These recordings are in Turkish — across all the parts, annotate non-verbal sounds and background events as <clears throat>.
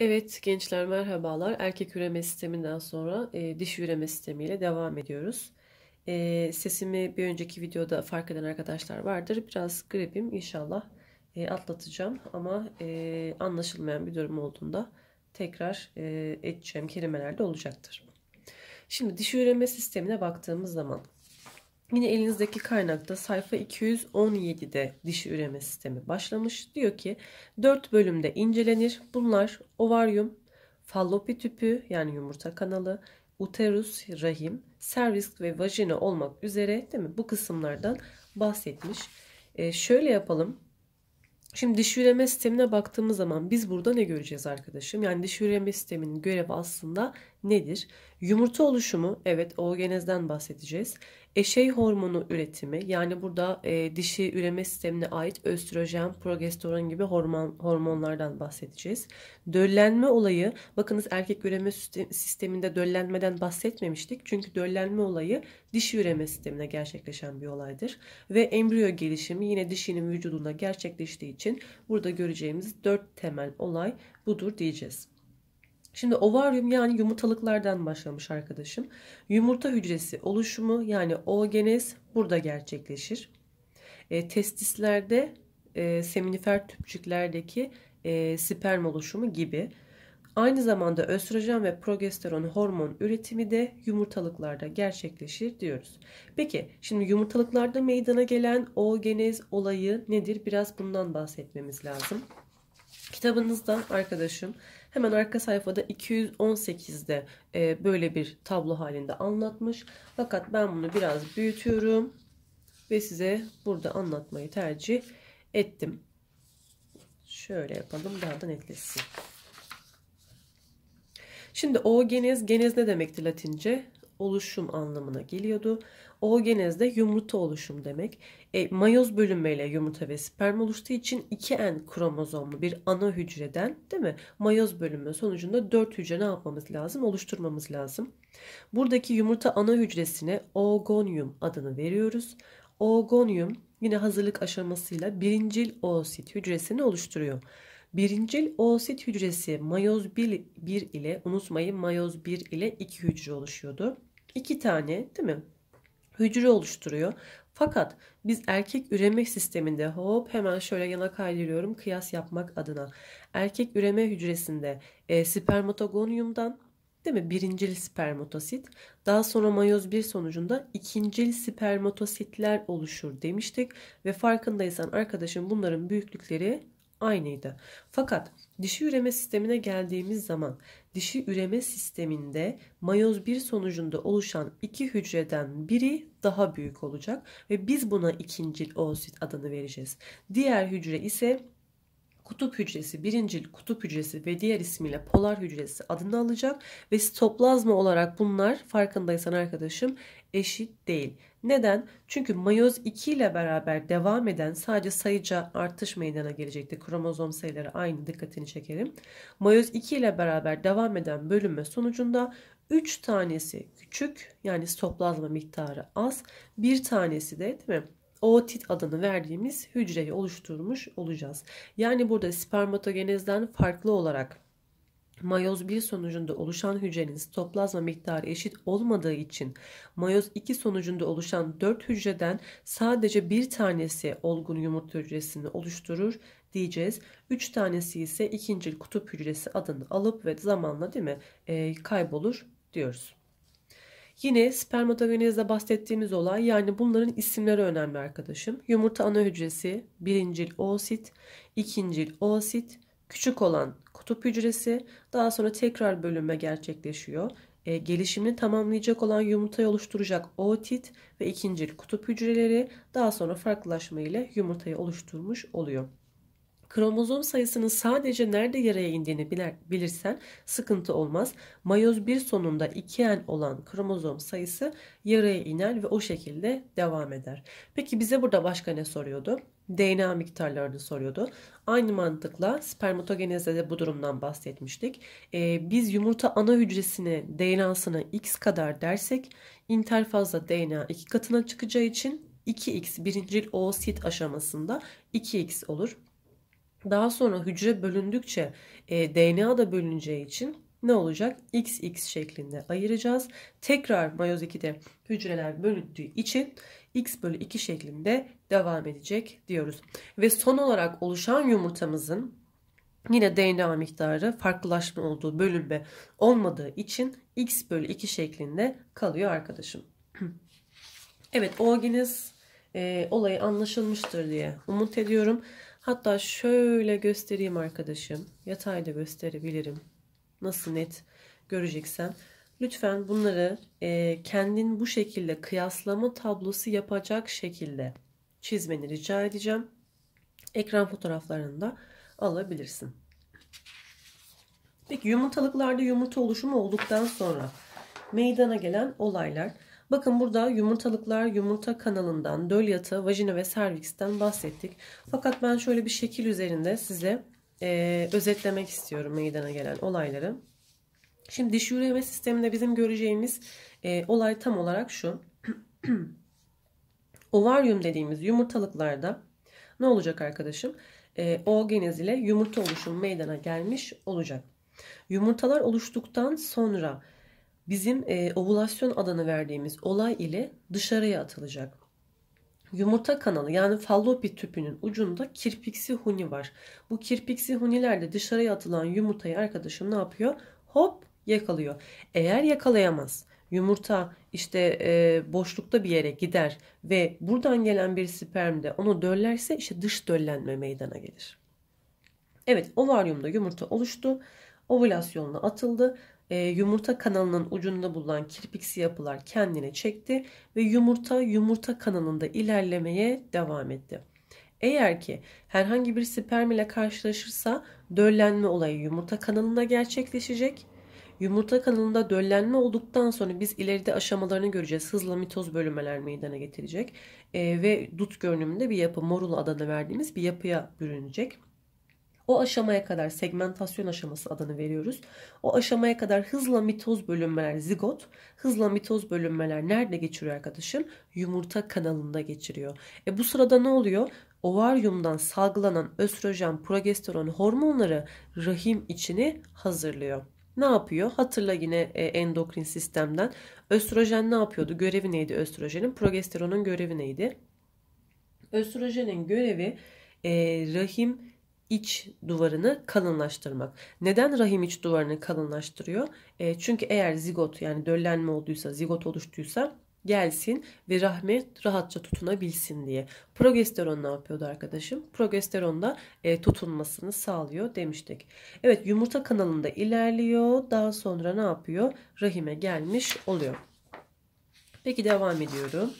Evet gençler merhabalar. Erkek üreme sisteminden sonra e, dişi üreme sistemiyle devam ediyoruz. E, sesimi bir önceki videoda fark eden arkadaşlar vardır. Biraz gripim inşallah e, atlatacağım ama e, anlaşılmayan bir durum olduğunda tekrar e, edeceğim kelimelerde olacaktır. Şimdi dişi üreme sistemine baktığımız zaman Yine elinizdeki kaynakta sayfa 217'de dişi üreme sistemi başlamış. Diyor ki 4 bölümde incelenir. Bunlar ovaryum, fallopi tüpü yani yumurta kanalı, uterus, rahim, servis ve vajina olmak üzere değil mi? Bu kısımlardan bahsetmiş. E, şöyle yapalım. Şimdi dişi üreme sistemine baktığımız zaman biz burada ne göreceğiz arkadaşım? Yani dişi üreme sisteminin görevi aslında nedir? Yumurta oluşumu, evet oogenezden bahsedeceğiz. Eşey hormonu üretimi yani burada e, dişi üreme sistemine ait östrojen, progesteron gibi hormon hormonlardan bahsedeceğiz. Döllenme olayı bakınız erkek üreme sisteminde döllenmeden bahsetmemiştik. Çünkü döllenme olayı dişi üreme sisteminde gerçekleşen bir olaydır. Ve embriyo gelişimi yine dişinin vücudunda gerçekleştiği için burada göreceğimiz dört temel olay budur diyeceğiz. Şimdi ovaryum yani yumurtalıklardan başlamış arkadaşım. Yumurta hücresi oluşumu yani oogenez burada gerçekleşir. E, testislerde e, seminifer tüpçüklerdeki e, sperm oluşumu gibi. Aynı zamanda östrojen ve progesteron hormon üretimi de yumurtalıklarda gerçekleşir diyoruz. Peki şimdi yumurtalıklarda meydana gelen oogenez olayı nedir? Biraz bundan bahsetmemiz lazım. Kitabınızda arkadaşım Hemen arka sayfada 218'de e, böyle bir tablo halinde anlatmış. Fakat ben bunu biraz büyütüyorum ve size burada anlatmayı tercih ettim. Şöyle yapalım daha da netleşsin. Şimdi o geniz genez ne demekti latince? oluşum anlamına geliyordu. Oogenez de yumurta oluşum demek. E, mayoz bölünmeyle yumurta ve sperm oluştuğu için 2N kromozomlu bir ana hücreden değil mi? Mayoz bölünme sonucunda 4 hücre ne yapmamız lazım? Oluşturmamız lazım. Buradaki yumurta ana hücresine oogonium adını veriyoruz. Oogonium yine hazırlık aşamasıyla birincil oosit hücresini oluşturuyor. Birincil oosit hücresi mayoz 1 ile unutmayın mayoz 1 ile 2 hücre oluşuyordu iki tane değil mi? Hücre oluşturuyor. Fakat biz erkek üreme sisteminde hop hemen şöyle yana kaydırıyorum kıyas yapmak adına. Erkek üreme hücresinde e, spermatogoniumdan değil mi birincil spermatosit daha sonra mayoz bir sonucunda ikincil spermatositler oluşur demiştik ve farkındaysan arkadaşım bunların büyüklükleri aynıydı. Fakat dişi üreme sistemine geldiğimiz zaman dişi üreme sisteminde mayoz bir sonucunda oluşan iki hücreden biri daha büyük olacak ve biz buna ikincil oosit adını vereceğiz. Diğer hücre ise kutup hücresi, birincil kutup hücresi ve diğer ismiyle polar hücresi adını alacak ve sitoplazma olarak bunlar farkındaysan arkadaşım eşit değil. Neden? Çünkü mayoz 2 ile beraber devam eden sadece sayıca artış meydana gelecekti. Kromozom sayıları aynı dikkatini çekelim. Mayoz 2 ile beraber devam eden bölünme sonucunda 3 tanesi küçük yani stoplazma miktarı az. Bir tanesi de değil mi? ootit adını verdiğimiz hücreyi oluşturmuş olacağız. Yani burada spermatogenezden farklı olarak Mayoz 1 sonucunda oluşan hücrenin sitoplazma miktarı eşit olmadığı için mayoz 2 sonucunda oluşan 4 hücreden sadece bir tanesi olgun yumurta hücresini oluşturur diyeceğiz. 3 tanesi ise ikinci kutup hücresi adını alıp ve zamanla değil mi e, kaybolur diyoruz. Yine spermatogenezde bahsettiğimiz olay yani bunların isimleri önemli arkadaşım. Yumurta ana hücresi birincil oosit, ikincil oosit, küçük olan Kutup hücresi daha sonra tekrar bölünme gerçekleşiyor. E, gelişimini tamamlayacak olan yumurtayı oluşturacak ootit ve ikincil kutup hücreleri daha sonra farklılaşma ile yumurtayı oluşturmuş oluyor. Kromozom sayısının sadece nerede yaraya indiğini bilirsen sıkıntı olmaz. Mayoz bir sonunda 2N olan kromozom sayısı yaraya iner ve o şekilde devam eder. Peki bize burada başka ne soruyordu? DNA miktarlarını soruyordu. Aynı mantıkla spermatogenezde de bu durumdan bahsetmiştik. Ee, biz yumurta ana hücresini DNA'sına x kadar dersek interfazda DNA iki katına çıkacağı için 2x birincil oosit aşamasında 2x olur. Daha sonra hücre bölündükçe e, DNA da bölüneceği için ne olacak? XX şeklinde ayıracağız. Tekrar mayoz 2'de hücreler bölündüğü için x bölü 2 şeklinde devam edecek diyoruz. Ve son olarak oluşan yumurtamızın yine DNA miktarı farklılaşma olduğu bölünme olmadığı için x bölü 2 şeklinde kalıyor arkadaşım. <clears throat> evet oğginiz e, olayı anlaşılmıştır diye umut ediyorum. Hatta şöyle göstereyim arkadaşım. Yatayda gösterebilirim. Nasıl net göreceksen. Lütfen bunları e, kendin bu şekilde kıyaslama tablosu yapacak şekilde çizmeni rica edeceğim. Ekran fotoğraflarını da alabilirsin. Peki yumurtalıklarda yumurta oluşumu olduktan sonra meydana gelen olaylar. Bakın burada yumurtalıklar yumurta kanalından, dölyatı, vajina ve serviksten bahsettik. Fakat ben şöyle bir şekil üzerinde size e, özetlemek istiyorum meydana gelen olayları. Şimdi dişi üreme sisteminde bizim göreceğimiz e, olay tam olarak şu. <clears throat> Ovaryum dediğimiz yumurtalıklarda ne olacak arkadaşım? E, ee, o genez ile yumurta oluşum meydana gelmiş olacak. Yumurtalar oluştuktan sonra bizim e, ovülasyon adını verdiğimiz olay ile dışarıya atılacak. Yumurta kanalı yani fallopi tüpünün ucunda kirpiksi huni var. Bu kirpiksi hunilerde dışarıya atılan yumurtayı arkadaşım ne yapıyor? Hop yakalıyor. Eğer yakalayamaz yumurta işte e, boşlukta bir yere gider ve buradan gelen bir sperm de onu döllerse işte dış döllenme meydana gelir. Evet ovaryumda yumurta oluştu. Ovülasyonla atıldı. E, yumurta kanalının ucunda bulunan kirpiksi yapılar kendine çekti ve yumurta yumurta kanalında ilerlemeye devam etti. Eğer ki herhangi bir sperm ile karşılaşırsa döllenme olayı yumurta kanalında gerçekleşecek Yumurta kanalında döllenme olduktan sonra biz ileride aşamalarını göreceğiz. Hızla mitoz bölünmeler meydana getirecek e, ve dut görünümünde bir yapı morul adını verdiğimiz bir yapıya bürünecek. O aşamaya kadar segmentasyon aşaması adını veriyoruz. O aşamaya kadar hızla mitoz bölünmeler zigot, hızla mitoz bölünmeler nerede geçiriyor arkadaşım? Yumurta kanalında geçiriyor. E bu sırada ne oluyor? Ovaryumdan salgılanan östrojen, progesteron hormonları rahim içini hazırlıyor ne yapıyor? Hatırla yine e, endokrin sistemden. Östrojen ne yapıyordu? Görevi neydi östrojenin? Progesteronun görevi neydi? Östrojenin görevi e, rahim iç duvarını kalınlaştırmak. Neden rahim iç duvarını kalınlaştırıyor? E, çünkü eğer zigot yani döllenme olduysa, zigot oluştuysa gelsin ve rahmet rahatça tutunabilsin diye. Progesteron ne yapıyordu arkadaşım? Progesteron da e, tutunmasını sağlıyor demiştik. Evet yumurta kanalında ilerliyor. Daha sonra ne yapıyor? Rahime gelmiş oluyor. Peki devam ediyorum.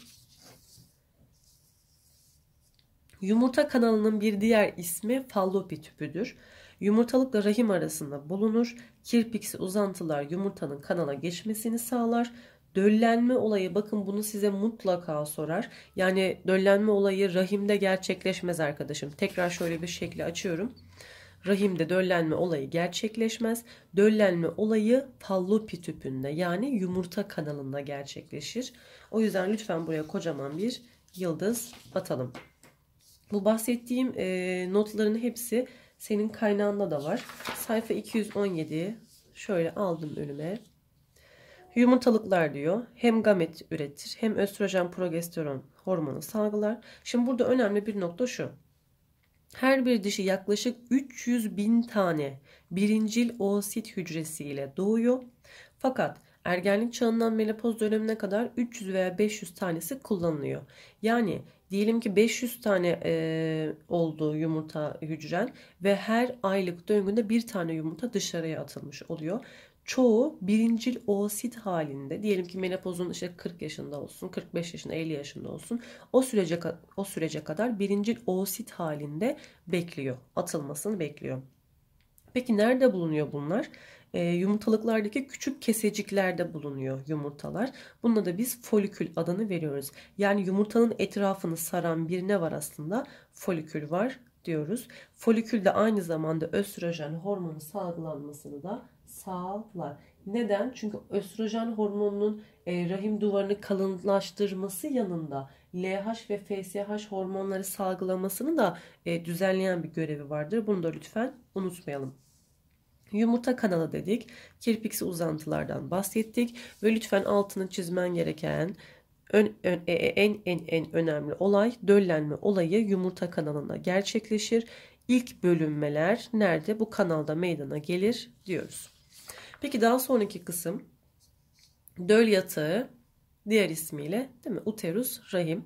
Yumurta kanalının bir diğer ismi fallopi tüpüdür. Yumurtalıkla rahim arasında bulunur. Kirpiksi uzantılar yumurtanın kanala geçmesini sağlar. Döllenme olayı bakın bunu size mutlaka sorar. Yani döllenme olayı rahimde gerçekleşmez arkadaşım. Tekrar şöyle bir şekli açıyorum. Rahimde döllenme olayı gerçekleşmez. Döllenme olayı fallopi tüpünde yani yumurta kanalında gerçekleşir. O yüzden lütfen buraya kocaman bir yıldız atalım. Bu bahsettiğim e, notların hepsi senin kaynağında da var. Sayfa 217 şöyle aldım önüme. Yumurtalıklar diyor hem gamet üretir hem östrojen progesteron hormonu salgılar. Şimdi burada önemli bir nokta şu. Her bir dişi yaklaşık 300 bin tane birincil oosit hücresiyle doğuyor. Fakat ergenlik çağından menopoz dönemine kadar 300 veya 500 tanesi kullanılıyor. Yani diyelim ki 500 tane e, olduğu yumurta hücren ve her aylık döngünde bir tane yumurta dışarıya atılmış oluyor çoğu birincil oosit halinde diyelim ki menopozun işte 40 yaşında olsun, 45 yaşında, 50 yaşında olsun. O sürece o sürece kadar birincil oosit halinde bekliyor. Atılmasını bekliyor. Peki nerede bulunuyor bunlar? E, yumurtalıklardaki küçük keseciklerde bulunuyor yumurtalar. Buna da biz folikül adını veriyoruz. Yani yumurtanın etrafını saran birine var aslında? Folikül var diyoruz. Folikül de aynı zamanda östrojen hormonu salgılanmasını da sağlar. Neden? Çünkü östrojen hormonunun e, rahim duvarını kalınlaştırması yanında LH ve FSH hormonları salgılamasını da e, düzenleyen bir görevi vardır. Bunu da lütfen unutmayalım. Yumurta kanalı dedik. Kirpiksi uzantılardan bahsettik ve lütfen altını çizmen gereken ön, ön, e, en en en önemli olay döllenme olayı yumurta kanalında gerçekleşir. İlk bölünmeler nerede bu kanalda meydana gelir diyoruz. Peki daha sonraki kısım döl yatağı diğer ismiyle değil mi? Uterus, rahim.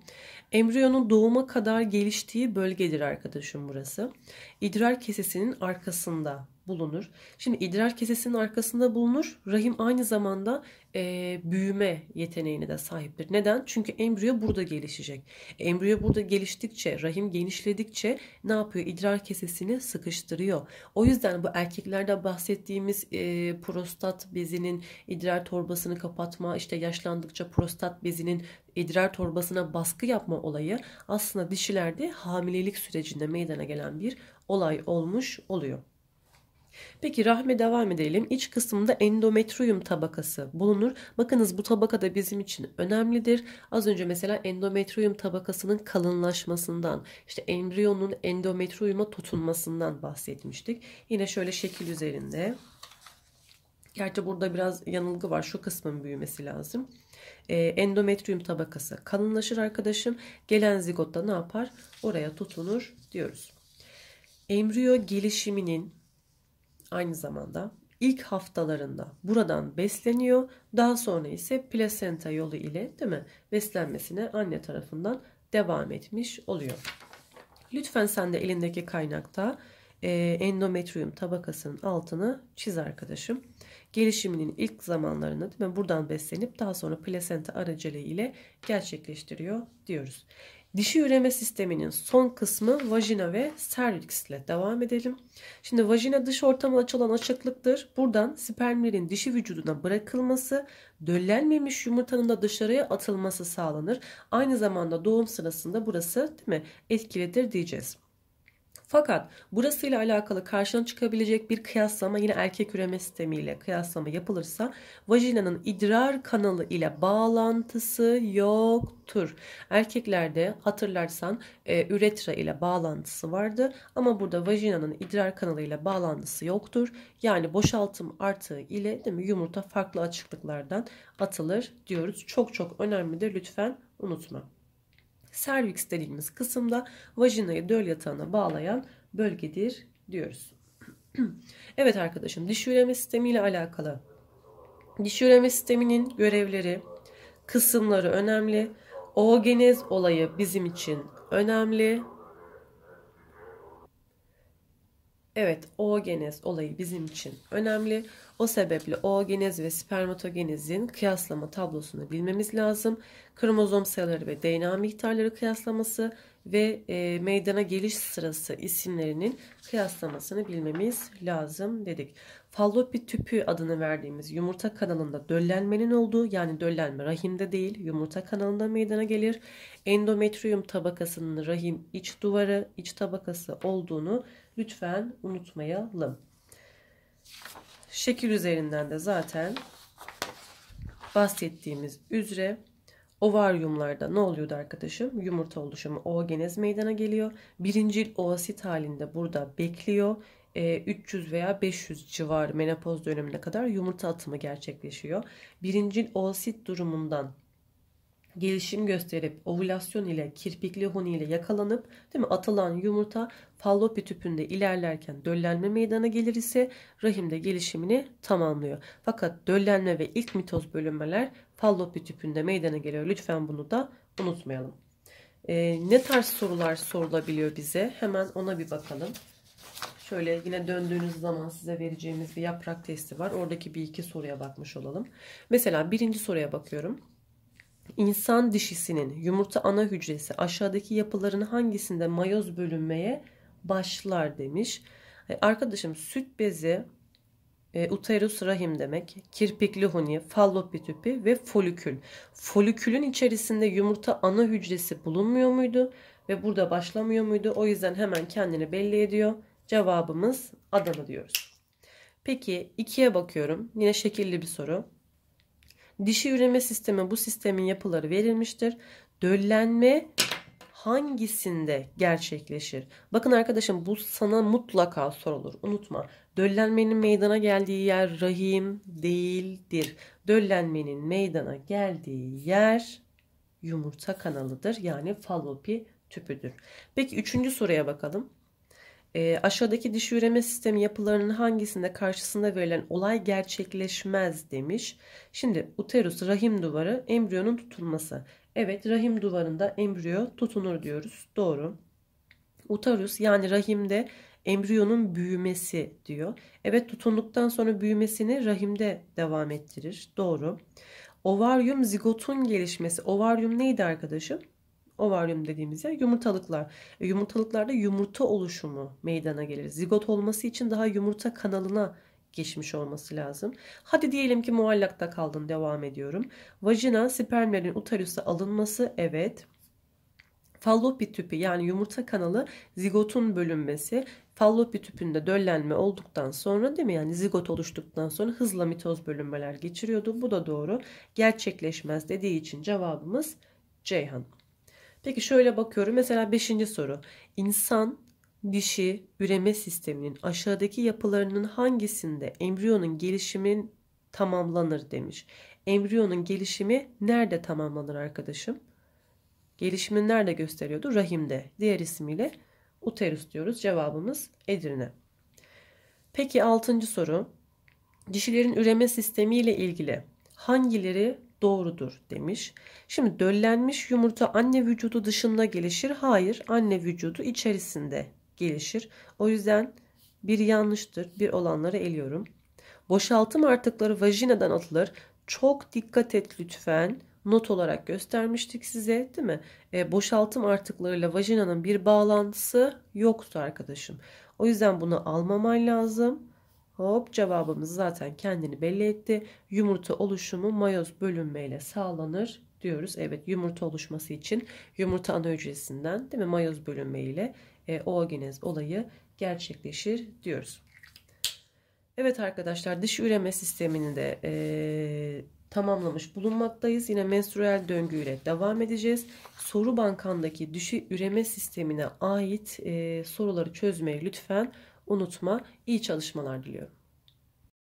Embriyonun doğuma kadar geliştiği bölgedir arkadaşım burası. İdrar kesesinin arkasında bulunur. Şimdi idrar kesesinin arkasında bulunur. Rahim aynı zamanda e, büyüme yeteneğine de sahiptir. Neden? Çünkü embriyo burada gelişecek. Embriyo burada geliştikçe, rahim genişledikçe ne yapıyor? İdrar kesesini sıkıştırıyor. O yüzden bu erkeklerde bahsettiğimiz e, prostat bezinin idrar torbasını kapatma, işte yaşlandıkça prostat bezinin idrar torbasına baskı yapma olayı aslında dişilerde hamilelik sürecinde meydana gelen bir olay olmuş oluyor. Peki rahme devam edelim. İç kısmında endometrium tabakası bulunur. Bakınız bu tabaka da bizim için önemlidir. Az önce mesela endometrium tabakasının kalınlaşmasından, işte embriyonun endometriyuma tutunmasından bahsetmiştik. Yine şöyle şekil üzerinde. Gerçi burada biraz yanılgı var. Şu kısmın büyümesi lazım. Ee, endometrium tabakası kalınlaşır arkadaşım. Gelen zigot da ne yapar? Oraya tutunur diyoruz. Embriyo gelişiminin aynı zamanda ilk haftalarında buradan besleniyor. Daha sonra ise plasenta yolu ile değil mi? Beslenmesine anne tarafından devam etmiş oluyor. Lütfen sen de elindeki kaynakta e, endometrium tabakasının altını çiz arkadaşım. Gelişiminin ilk zamanlarını değil mi? buradan beslenip daha sonra plasenta aracılığı ile gerçekleştiriyor diyoruz. Dişi üreme sisteminin son kısmı vajina ve serviks ile devam edelim. Şimdi vajina dış ortama açılan açıklıktır. Buradan spermlerin dişi vücuduna bırakılması, döllenmemiş yumurtanın da dışarıya atılması sağlanır. Aynı zamanda doğum sırasında burası değil mi etkilidir diyeceğiz. Fakat burasıyla alakalı karşına çıkabilecek bir kıyaslama yine erkek üreme sistemiyle kıyaslama yapılırsa vajinanın idrar kanalı ile bağlantısı yoktur. Erkeklerde hatırlarsan e, üretra ile bağlantısı vardı ama burada vajinanın idrar kanalı ile bağlantısı yoktur. Yani boşaltım artığı ile değil mi, yumurta farklı açıklıklardan atılır diyoruz. Çok çok önemlidir lütfen unutma serviks dediğimiz kısımda vajinayı döl yatağına bağlayan bölgedir diyoruz. <clears throat> evet arkadaşım diş üreme sistemi ile alakalı. Diş üreme sisteminin görevleri, kısımları önemli. Oogenez olayı bizim için önemli. Evet oogenez olayı bizim için önemli. O sebeple oogenez ve spermatogenezin kıyaslama tablosunu bilmemiz lazım. Kromozom sayıları ve DNA miktarları kıyaslaması ve e, meydana geliş sırası isimlerinin kıyaslamasını bilmemiz lazım dedik. Fallopi tüpü adını verdiğimiz yumurta kanalında döllenmenin olduğu yani döllenme rahimde değil yumurta kanalında meydana gelir. Endometriyum tabakasının rahim iç duvarı iç tabakası olduğunu lütfen unutmayalım. Şekil üzerinden de zaten bahsettiğimiz üzere Ovaryumlarda ne oluyordu arkadaşım? Yumurta oluşumu oogenez meydana geliyor. Birincil oasit halinde burada bekliyor. 300 veya 500 civar menopoz dönemine kadar yumurta atımı gerçekleşiyor. Birincil oosit durumundan gelişim gösterip ovülasyon ile kirpikli huni ile yakalanıp değil mi atılan yumurta fallopi tüpünde ilerlerken döllenme meydana gelir ise rahimde gelişimini tamamlıyor. Fakat döllenme ve ilk mitoz bölünmeler fallopi tüpünde meydana geliyor. Lütfen bunu da unutmayalım. Ee, ne tarz sorular sorulabiliyor bize? Hemen ona bir bakalım. Şöyle yine döndüğünüz zaman size vereceğimiz bir yaprak testi var. Oradaki bir iki soruya bakmış olalım. Mesela birinci soruya bakıyorum. İnsan dişisinin yumurta ana hücresi aşağıdaki yapıların hangisinde mayoz bölünmeye başlar demiş. Arkadaşım süt bezi, e, uterus rahim demek, kirpikli huni, fallopi tüpü ve folikül. Folikülün içerisinde yumurta ana hücresi bulunmuyor muydu ve burada başlamıyor muydu? O yüzden hemen kendini belli ediyor Cevabımız Adana diyoruz. Peki ikiye bakıyorum. Yine şekilli bir soru. Dişi üreme sistemi bu sistemin yapıları verilmiştir. Döllenme hangisinde gerçekleşir? Bakın arkadaşım bu sana mutlaka sorulur. Unutma. Döllenmenin meydana geldiği yer rahim değildir. Döllenmenin meydana geldiği yer yumurta kanalıdır. Yani fallopi tüpüdür. Peki üçüncü soruya bakalım. E, aşağıdaki dişi üreme sistemi yapılarının hangisinde karşısında verilen olay gerçekleşmez demiş. Şimdi uterus rahim duvarı embriyonun tutulması. Evet rahim duvarında embriyo tutunur diyoruz. Doğru. Uterus yani rahimde embriyonun büyümesi diyor. Evet tutunduktan sonra büyümesini rahimde devam ettirir. Doğru. Ovaryum zigotun gelişmesi. Ovaryum neydi arkadaşım? Ovaryum dediğimiz yer yumurtalıklar. E, yumurtalıklarda yumurta oluşumu meydana gelir. Zigot olması için daha yumurta kanalına geçmiş olması lazım. Hadi diyelim ki muallakta kaldın devam ediyorum. Vajina spermlerin uterusa alınması evet. Fallopi tüpü yani yumurta kanalı zigotun bölünmesi. Fallopi tüpünde döllenme olduktan sonra değil mi? Yani zigot oluştuktan sonra hızla mitoz bölünmeler geçiriyordu. Bu da doğru. Gerçekleşmez dediği için cevabımız Ceyhan. Peki şöyle bakıyorum. Mesela 5. soru. İnsan dişi üreme sisteminin aşağıdaki yapılarının hangisinde embriyonun gelişimin tamamlanır demiş. Embriyonun gelişimi nerede tamamlanır arkadaşım? Gelişimi nerede gösteriyordu? Rahimde. Diğer ismiyle uterus diyoruz. Cevabımız Edirne. Peki 6. soru. Dişilerin üreme sistemi ile ilgili hangileri doğrudur demiş. Şimdi döllenmiş yumurta anne vücudu dışında gelişir. Hayır anne vücudu içerisinde gelişir. O yüzden bir yanlıştır. Bir olanları eliyorum. Boşaltım artıkları vajinadan atılır. Çok dikkat et lütfen. Not olarak göstermiştik size değil mi? E, boşaltım artıklarıyla vajinanın bir bağlantısı yoktu arkadaşım. O yüzden bunu almaman lazım. Hop cevabımız zaten kendini belli etti. Yumurta oluşumu mayoz bölünmeyle sağlanır diyoruz. Evet yumurta oluşması için yumurta ana hücresinden değil mi mayoz bölünmeyle e, oogenez olayı gerçekleşir diyoruz. Evet arkadaşlar dış üreme sistemini de e, tamamlamış bulunmaktayız. Yine menstruel döngüyle devam edeceğiz. Soru bankandaki dişi üreme sistemine ait e, soruları çözmeye lütfen unutma. iyi çalışmalar diliyorum.